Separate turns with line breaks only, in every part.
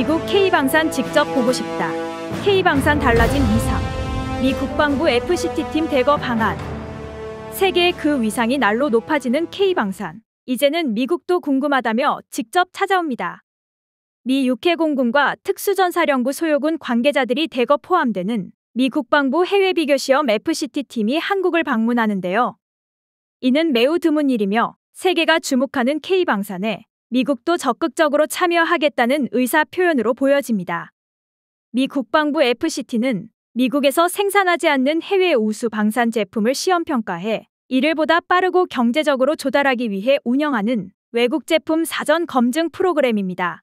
미국 K방산 직접 보고 싶다. K방산 달라진 위상. 미 국방부 FCT팀 대거 방한. 세계의 그 위상이 날로 높아지는 K방산. 이제는 미국도 궁금하다며 직접 찾아옵니다. 미 육해공군과 특수전사령부 소요군 관계자들이 대거 포함되는 미 국방부 해외비교시험 FCT팀이 한국을 방문하는데요. 이는 매우 드문 일이며 세계가 주목하는 K방산에 미국도 적극적으로 참여하겠다는 의사 표현으로 보여집니다. 미 국방부 FCT는 미국에서 생산하지 않는 해외 우수 방산 제품을 시험 평가해 이를 보다 빠르고 경제적으로 조달하기 위해 운영하는 외국 제품 사전 검증 프로그램입니다.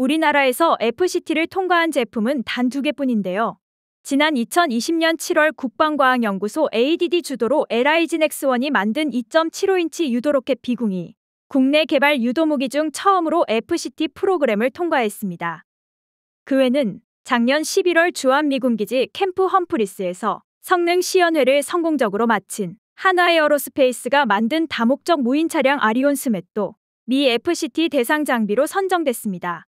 우리나라에서 FCT를 통과한 제품은 단 두 개뿐인데요. 지난 2020년 7월 국방과학연구소 ADD 주도로 l i g n x 1이 만든 2.75인치 유도로켓 비공이 국내 개발 유도무기 중 처음으로 FCT 프로그램을 통과했습니다. 그 외는 작년 11월 주한미군기지 캠프 험프리스에서 성능 시연회를 성공적으로 마친 하나에어로스페이스가 만든 다목적 무인 차량 아리온 스맷도 미 FCT 대상 장비로 선정됐습니다.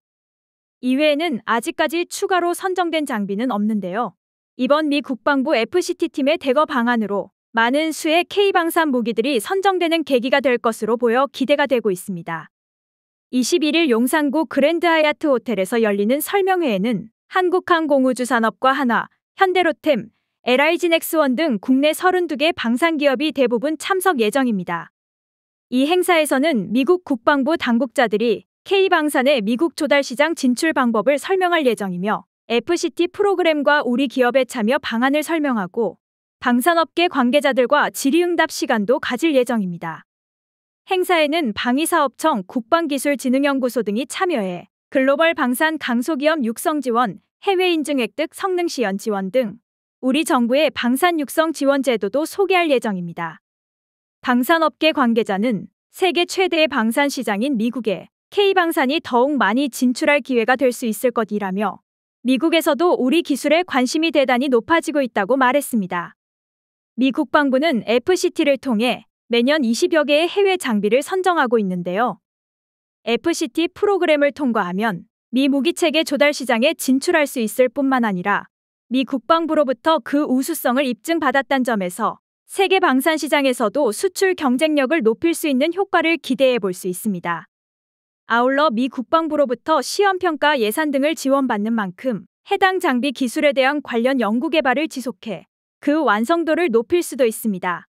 이외에는 아직까지 추가로 선정된 장비는 없는데요. 이번 미 국방부 FCT 팀의 대거 방안으로 많은 수의 K방산 무기들이 선정되는 계기가 될 것으로 보여 기대가 되고 있습니다. 21일 용산구 그랜드 하얏트 호텔에서 열리는 설명회에는 한국항공우주산업과 한화, 현대로템, l i 진엑 x 원등 국내 32개 방산기업이 대부분 참석 예정입니다. 이 행사에서는 미국 국방부 당국자들이 K방산의 미국 조달시장 진출 방법을 설명할 예정이며 FCT 프로그램과 우리 기업의 참여 방안을 설명하고 방산업계 관계자들과 질의응답 시간도 가질 예정입니다. 행사에는 방위사업청 국방기술진흥연구소 등이 참여해 글로벌 방산 강소기업 육성 지원, 해외 인증 획득 성능 시연 지원 등 우리 정부의 방산 육성 지원 제도도 소개할 예정입니다. 방산업계 관계자는 세계 최대의 방산 시장인 미국에 K방산이 더욱 많이 진출할 기회가 될 수 있을 것이라며 미국에서도 우리 기술에 관심이 대단히 높아지고 있다고 말했습니다. 미 국방부는 FCT를 통해 매년 20여 개의 해외 장비를 선정하고 있는데요. FCT 프로그램을 통과하면 미 무기체계 조달 시장에 진출할 수 있을 뿐만 아니라 미 국방부로부터 그 우수성을 입증받았다는 점에서 세계 방산 시장에서도 수출 경쟁력을 높일 수 있는 효과를 기대해 볼 수 있습니다. 아울러 미 국방부로부터 시험평가 예산 등을 지원받는 만큼 해당 장비 기술에 대한 관련 연구개발을 지속해 그 완성도를 높일 수도 있습니다.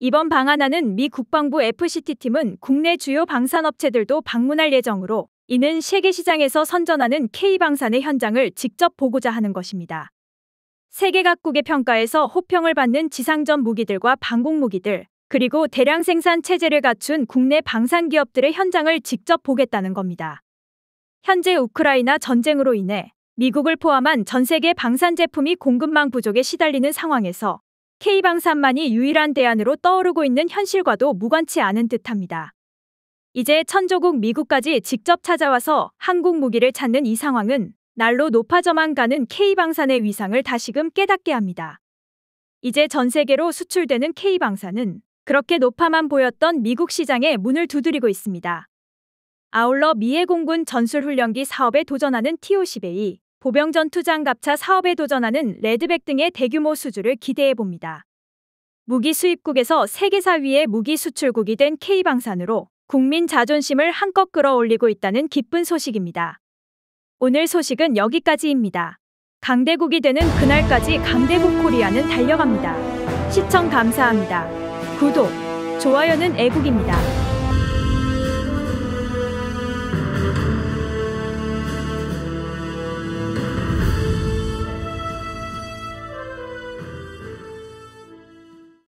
이번 방안하는미 국방부 FCT팀은 국내 주요 방산업체들도 방문할 예정으로 이는 세계 시장에서 선전하는 K방산의 현장을 직접 보고자 하는 것입니다. 세계 각국의 평가에서 호평을 받는 지상전 무기들과 방공 무기들, 그리고 대량 생산 체제를 갖춘 국내 방산 기업들의 현장을 직접 보겠다는 겁니다. 현재 우크라이나 전쟁으로 인해 미국을 포함한 전 세계 방산 제품이 공급망 부족에 시달리는 상황에서 K방산만이 유일한 대안으로 떠오르고 있는 현실과도 무관치 않은 듯합니다. 이제 천조국 미국까지 직접 찾아와서 한국 무기를 찾는 이 상황은 날로 높아져만 가는 K방산의 위상을 다시금 깨닫게 합니다. 이제 전 세계로 수출되는 K방산은 그렇게 높아만 보였던 미국 시장에 문을 두드리고 있습니다. 아울러 미해 공군 전술훈련기 사업에 도전하는 T-50A, 보병전 투장갑차 사업에 도전하는 레드백 등의 대규모 수주를 기대해 봅니다. 무기 수입국에서 세계사 위의 무기 수출국이 된 K방산으로 국민 자존심을 한껏 끌어올리고 있다는 기쁜 소식입니다. 오늘 소식은 여기까지입니다. 강대국이 되는 그날까지 강대국 코리아는 달려갑니다. 시청 감사합니다. 구독, 좋아요는 애국입니다.